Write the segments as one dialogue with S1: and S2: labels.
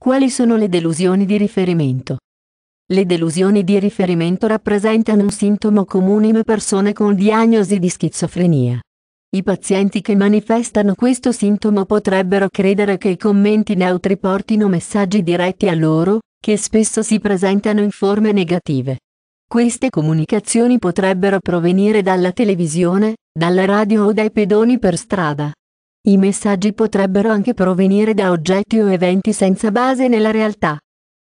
S1: Quali sono le delusioni di riferimento? Le delusioni di riferimento rappresentano un sintomo comune in persone con diagnosi di schizofrenia. I pazienti che manifestano questo sintomo potrebbero credere che i commenti neutri portino messaggi diretti a loro, che spesso si presentano in forme negative. Queste comunicazioni potrebbero provenire dalla televisione, dalla radio o dai pedoni per strada. I messaggi potrebbero anche provenire da oggetti o eventi senza base nella realtà.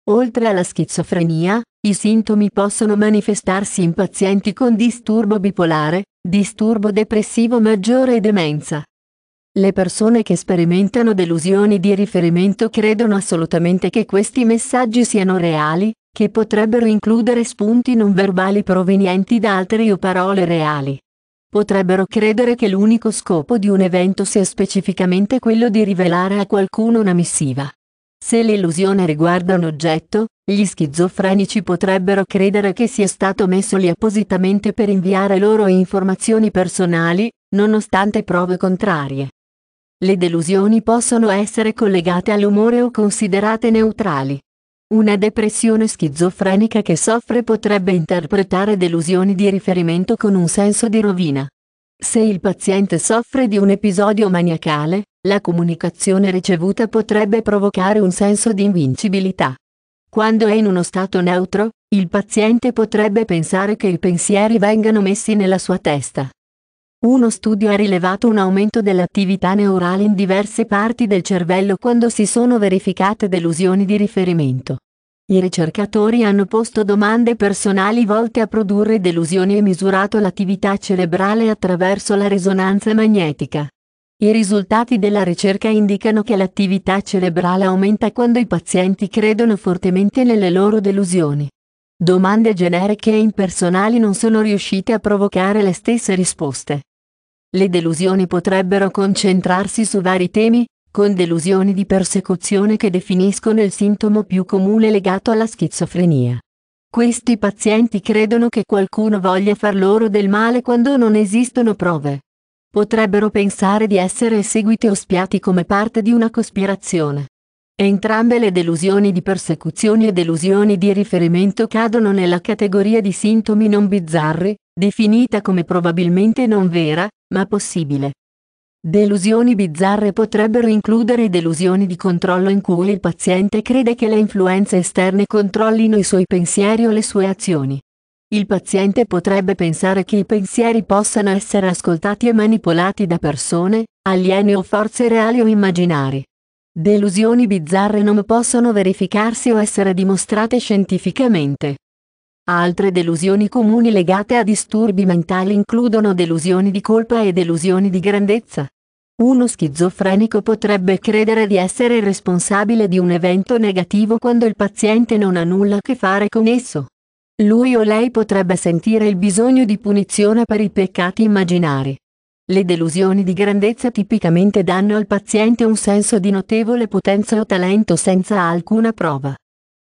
S1: Oltre alla schizofrenia, i sintomi possono manifestarsi in pazienti con disturbo bipolare, disturbo depressivo maggiore e demenza. Le persone che sperimentano delusioni di riferimento credono assolutamente che questi messaggi siano reali, che potrebbero includere spunti non verbali provenienti da altri o parole reali potrebbero credere che l'unico scopo di un evento sia specificamente quello di rivelare a qualcuno una missiva. Se l'illusione riguarda un oggetto, gli schizofrenici potrebbero credere che sia stato messo lì appositamente per inviare loro informazioni personali, nonostante prove contrarie. Le delusioni possono essere collegate all'umore o considerate neutrali. Una depressione schizofrenica che soffre potrebbe interpretare delusioni di riferimento con un senso di rovina. Se il paziente soffre di un episodio maniacale, la comunicazione ricevuta potrebbe provocare un senso di invincibilità. Quando è in uno stato neutro, il paziente potrebbe pensare che i pensieri vengano messi nella sua testa. Uno studio ha rilevato un aumento dell'attività neurale in diverse parti del cervello quando si sono verificate delusioni di riferimento. I ricercatori hanno posto domande personali volte a produrre delusioni e misurato l'attività cerebrale attraverso la risonanza magnetica. I risultati della ricerca indicano che l'attività cerebrale aumenta quando i pazienti credono fortemente nelle loro delusioni. Domande generiche e impersonali non sono riuscite a provocare le stesse risposte. Le delusioni potrebbero concentrarsi su vari temi, con delusioni di persecuzione che definiscono il sintomo più comune legato alla schizofrenia. Questi pazienti credono che qualcuno voglia far loro del male quando non esistono prove. Potrebbero pensare di essere seguiti o spiati come parte di una cospirazione. Entrambe le delusioni di persecuzione e delusioni di riferimento cadono nella categoria di sintomi non bizzarri, definita come probabilmente non vera, ma possibile. Delusioni bizzarre potrebbero includere delusioni di controllo in cui il paziente crede che le influenze esterne controllino i suoi pensieri o le sue azioni. Il paziente potrebbe pensare che i pensieri possano essere ascoltati e manipolati da persone, alieni o forze reali o immaginari. Delusioni bizzarre non possono verificarsi o essere dimostrate scientificamente. Altre delusioni comuni legate a disturbi mentali includono delusioni di colpa e delusioni di grandezza. Uno schizofrenico potrebbe credere di essere responsabile di un evento negativo quando il paziente non ha nulla a che fare con esso. Lui o lei potrebbe sentire il bisogno di punizione per i peccati immaginari. Le delusioni di grandezza tipicamente danno al paziente un senso di notevole potenza o talento senza alcuna prova.